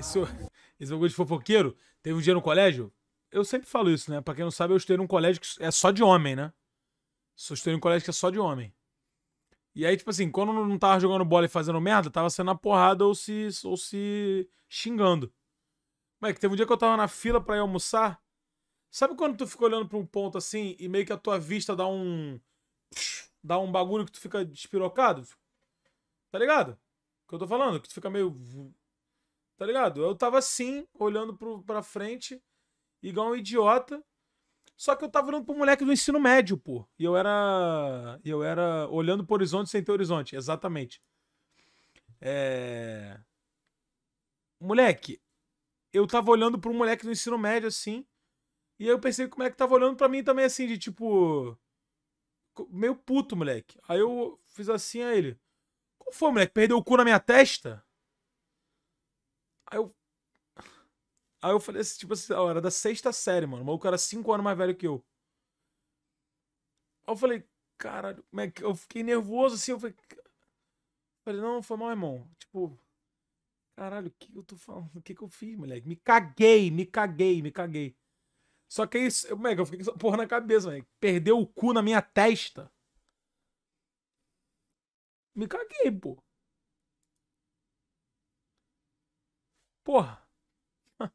Esse, esse bagulho de fofoqueiro, teve um dia no colégio, eu sempre falo isso, né? Pra quem não sabe, eu estudei num colégio que é só de homem, né? Eu estudei num colégio que é só de homem. E aí, tipo assim, quando não tava jogando bola e fazendo merda, tava sendo a porrada ou se, ou se xingando. que teve um dia que eu tava na fila pra ir almoçar. Sabe quando tu fica olhando pra um ponto assim e meio que a tua vista dá um. dá um bagulho que tu fica despirocado? Tá ligado? O que eu tô falando? Que tu fica meio. Tá ligado? Eu tava assim, olhando pro, pra frente, igual um idiota. Só que eu tava olhando pro moleque do ensino médio, pô. E eu era. Eu era olhando pro horizonte sem ter horizonte, exatamente. É. Moleque, eu tava olhando pro moleque do ensino médio assim. E aí eu pensei como é que tava olhando pra mim também assim, de tipo. Meio puto, moleque. Aí eu fiz assim a ele. Qual foi, moleque? Perdeu o cu na minha testa? Aí eu. Aí eu falei assim, tipo assim, era da sexta série, mano. O maluco era cinco anos mais velho que eu. Aí eu falei, caralho, é eu fiquei nervoso assim, eu falei. Falei, não, foi mal, irmão. Tipo, caralho, o que eu tô falando? O que que eu fiz, moleque? Me caguei, me caguei, me caguei. Só que é isso, eu, moleque, eu fiquei com essa porra na cabeça, moleque. Perdeu o cu na minha testa. Me caguei, pô. Porra.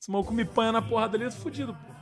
Esse maluco me panha na porrada ali, é fudido, porra.